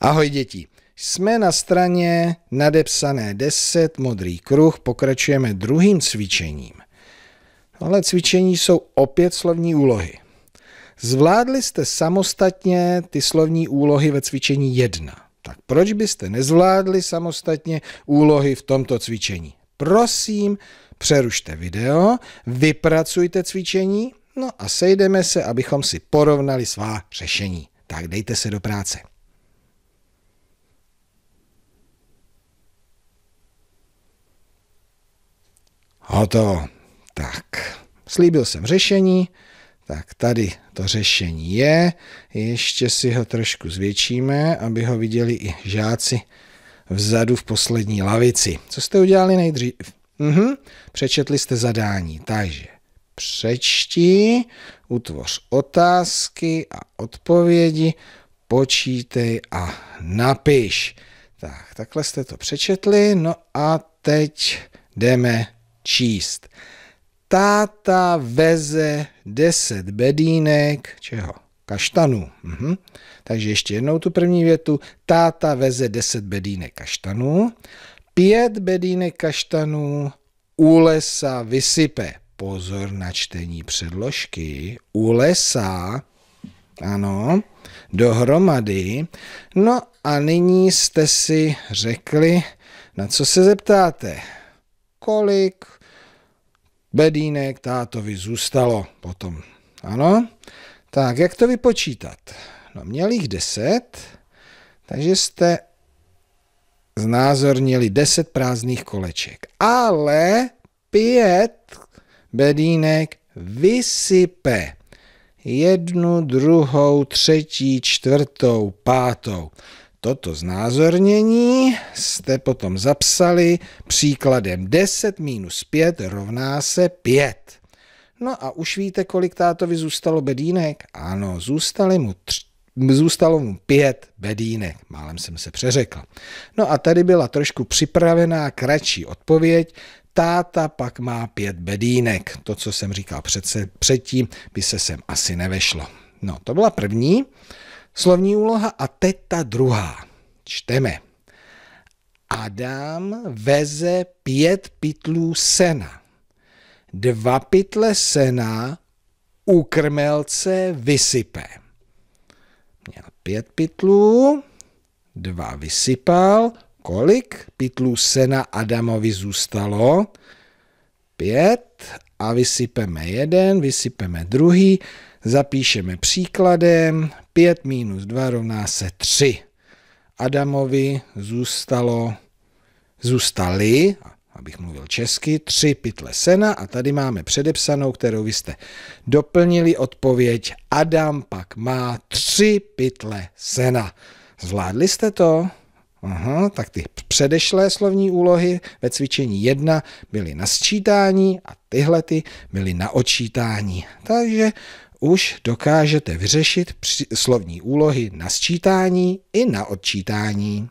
Ahoj děti. Jsme na straně nadepsané 10, modrý kruh, pokračujeme druhým cvičením. Ale cvičení jsou opět slovní úlohy. Zvládli jste samostatně ty slovní úlohy ve cvičení 1. Tak proč byste nezvládli samostatně úlohy v tomto cvičení? Prosím, přerušte video, vypracujte cvičení, no a sejdeme se, abychom si porovnali svá řešení. Tak dejte se do práce. Hotovo. Tak, slíbil jsem řešení, tak tady to řešení je. Ještě si ho trošku zvětšíme, aby ho viděli i žáci vzadu v poslední lavici. Co jste udělali nejdřív? Mhm, přečetli jste zadání, takže přečti, utvoř otázky a odpovědi, počítej a napiš. Tak, takhle jste to přečetli, no a teď jdeme číst. Táta veze deset bedínek, čeho? Kaštanu. Mhm. Takže ještě jednou tu první větu. Táta veze deset bedínek kaštanů, pět bedínek kaštanů u lesa vysype. Pozor na čtení předložky. U lesa, ano, dohromady. No a nyní jste si řekli, na co se zeptáte. Kolik Bedínek tátovi zůstalo potom. Ano? Tak, jak to vypočítat? No, měl jich 10, takže jste znázornili 10 prázdných koleček. Ale pět bedínek vysype. Jednu, druhou, třetí, čtvrtou, pátou. Toto znázornění jste potom zapsali příkladem 10 minus 5 rovná se 5. No a už víte, kolik tátovi zůstalo bedínek? Ano, zůstali mu tři, zůstalo mu pět bedínek. Málem jsem se přeřekl. No a tady byla trošku připravená kratší odpověď. Táta pak má pět bedínek. To, co jsem říkal přece, předtím, by se sem asi nevešlo. No, to byla první. Slovní úloha a teď ta druhá. Čteme. Adam veze pět pytlů sena. Dva pytle sena u krmelce vysype. Měl pět pytlů, dva vysypal. Kolik pytlů sena Adamovi zůstalo? Pět a vysypeme jeden, vysypeme druhý, zapíšeme příkladem, 5 minus 2 rovná se 3. Adamovi zůstalo, zůstali, abych mluvil česky, 3 pytle sena a tady máme předepsanou, kterou vy jste doplnili odpověď. Adam pak má 3 pytle sena. Zvládli jste to? Aha, tak ty předešlé slovní úlohy ve cvičení 1 byly na sčítání a tyhle ty byly na očítání. Takže už dokážete vyřešit slovní úlohy na sčítání i na odčítání.